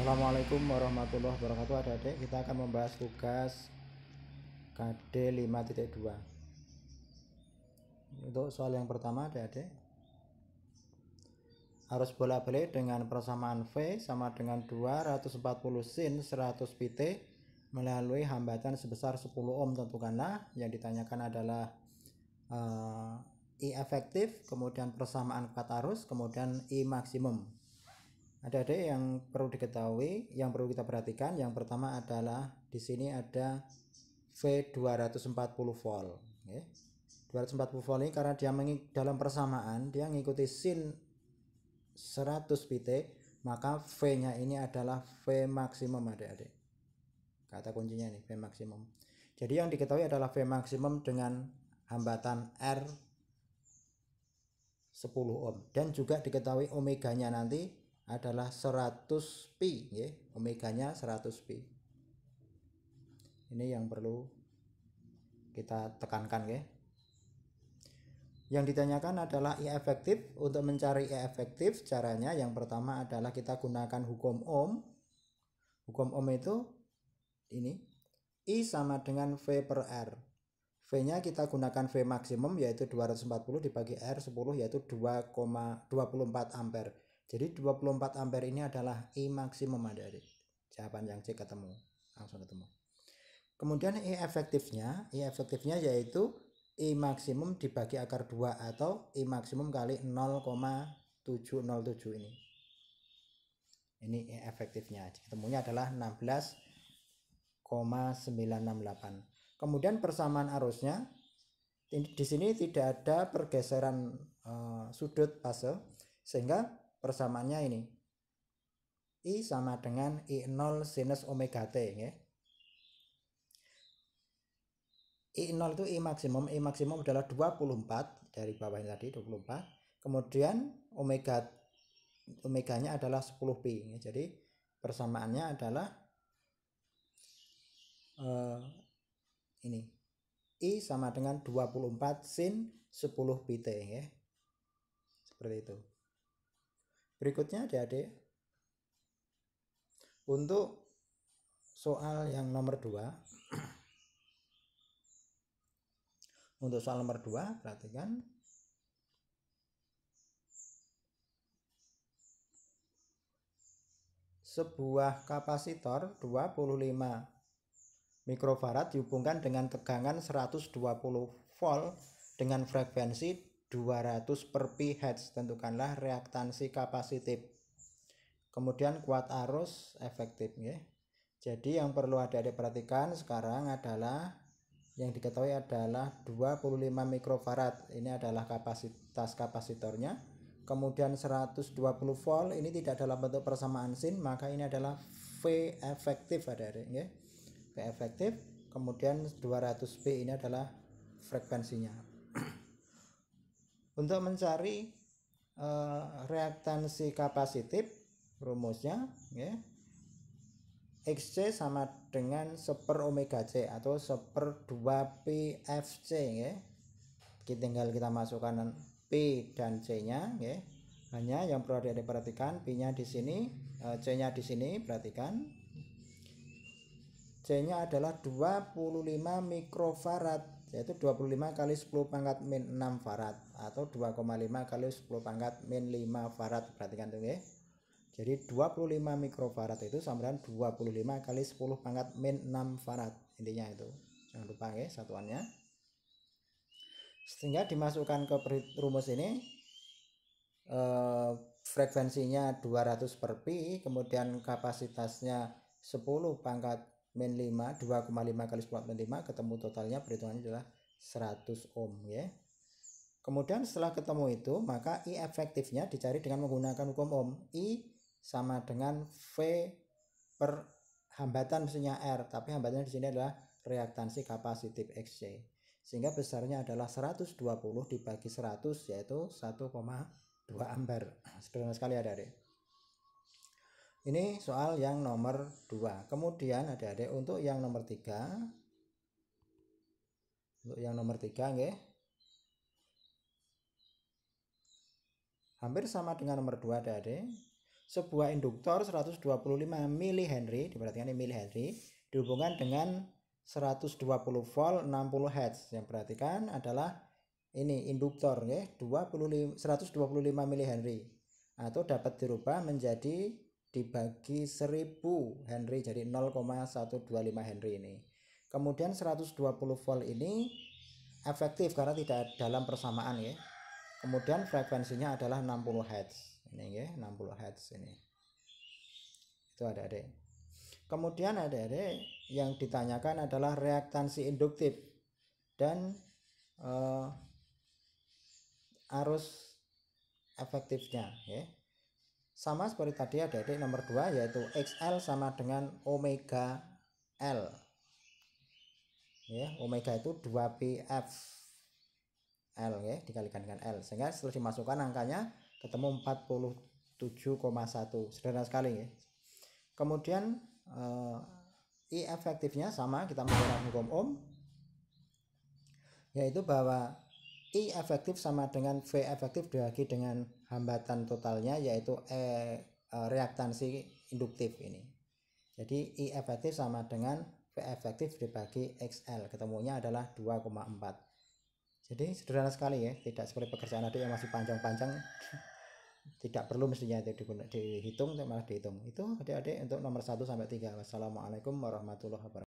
Assalamualaikum warahmatullahi wabarakatuh adik-adik kita akan membahas tugas KD 5.2 untuk soal yang pertama adik-adik arus bolak-balik dengan persamaan V sama dengan 240 sin 100 PT melalui hambatan sebesar 10 ohm tentukanlah yang ditanyakan adalah uh, I efektif kemudian persamaan kuat arus kemudian I maksimum ada ada yang perlu diketahui, yang perlu kita perhatikan. Yang pertama adalah di sini ada V240 volt. Ya. 240 volt ini karena dia dalam persamaan dia mengikuti sin 100 pt maka V-nya ini adalah V maksimum adik-adik. Kata kuncinya nih V maksimum. Jadi yang diketahui adalah V maksimum dengan hambatan R 10 ohm dan juga diketahui omeganya nanti adalah 100 pi ya omeganya 100 pi ini yang perlu kita tekankan ya yang ditanyakan adalah I efektif untuk mencari I efektif caranya yang pertama adalah kita gunakan hukum ohm hukum ohm itu ini I sama dengan V per R V nya kita gunakan V maksimum yaitu 240 dibagi R 10 yaitu 2,24 ampere jadi 24 ampere ini adalah E maksimum adik-adik. Jawaban yang C ketemu, langsung ketemu. Kemudian E efektifnya, E efektifnya yaitu E maksimum dibagi akar 2 atau E maksimum kali 0,707 ini. Ini E efektifnya. Ketemunya adalah 16,968. Kemudian persamaan arusnya di sini tidak ada pergeseran eh, sudut fase sehingga persamaannya ini I sama dengan I0 sinus omega T ya. I0 itu I maksimum, I maksimum adalah 24 dari bawah ini tadi 24. Kemudian omega omeganya adalah 10pi ya. Jadi persamaannya adalah uh, ini I sama dengan 24 sin 10 pi T ya. Seperti itu. Berikutnya adik-adik. Untuk soal yang nomor 2. Untuk soal nomor 2 perhatikan. Sebuah kapasitor 25 mikrofarad dihubungkan dengan tegangan 120 volt dengan frekuensi 200 per pH tentukanlah reaktansi kapasitif kemudian kuat arus efektif ya. jadi yang perlu ada diperhatikan sekarang adalah yang diketahui adalah 25 mikrofarad ini adalah kapasitas kapasitornya kemudian 120 volt ini tidak dalam bentuk persamaan sin maka ini adalah V efektif ada ya. V efektif kemudian 200 p ini adalah frekuensinya untuk mencari uh, reaktansi kapasitif rumusnya ya. XC sama dengan seper omega C atau seper 2 PFC ya. Kita tinggal kita masukkan P dan C-nya ya. Hanya yang perlu diperhatikan P-nya di sini, eh, C-nya di sini, perhatikan. C-nya adalah 25 mikrofarad yaitu 25 kali 10 pangkat min 6 farad atau 2,5 kali 10 pangkat min 5 farad perhatikan tuh ya jadi 25 mikrofarad itu sama dengan 25 kali 10 pangkat min 6 farad intinya itu jangan lupa ya satuannya sehingga dimasukkan ke rumus ini eh, frekuensinya 200 per pi kemudian kapasitasnya 10 pangkat min 5 2,5 kali 10 5 ketemu totalnya perhitungannya adalah 100 ohm ya kemudian setelah ketemu itu maka I efektifnya dicari dengan menggunakan hukum ohm I sama dengan V per hambatan mesinnya R tapi hambatannya di sini adalah reaktansi kapasitif XC sehingga besarnya adalah 120 dibagi 100 yaitu 1,2 ampere sederhana sekali ya, ada deh ini soal yang nomor 2 kemudian adik-adik untuk yang nomor 3 untuk yang nomor 3 nggih hampir sama dengan nomor 2 adik-adik sebuah induktor 125 Henry, diperhatikan ini Henry, dihubungkan dengan 120 volt 60 Hz yang perhatikan adalah ini induktor ya 25 125 Henry atau dapat dirubah menjadi dibagi 1000 Henry jadi 0,125 Henry ini kemudian 120 volt ini efektif karena tidak dalam persamaan ya kemudian frekuensinya adalah 60 Hz ini ya 60 Hz ini itu ada adik kemudian ada adik yang ditanyakan adalah reaktansi induktif dan uh, arus efektifnya ya sama seperti tadi ada adik nomor 2 yaitu XL sama dengan omega L ya omega itu 2PF L ya dikalikan dengan L sehingga setelah dimasukkan angkanya ketemu 47,1 sederhana sekali ya kemudian eh, I efektifnya sama kita menggunakan hukum ohm yaitu bahwa I efektif sama dengan V efektif dibagi dengan hambatan totalnya yaitu E, e reaktansi induktif ini. Jadi I efektif sama dengan V efektif dibagi XL ketemunya adalah 2,4. Jadi sederhana sekali ya, tidak seperti pekerjaan adik yang masih panjang-panjang tidak perlu mestinya itu dihitung malah dihitung itu adik-adik untuk nomor 1 sampai 3 wassalamualaikum warahmatullahi wabarakatuh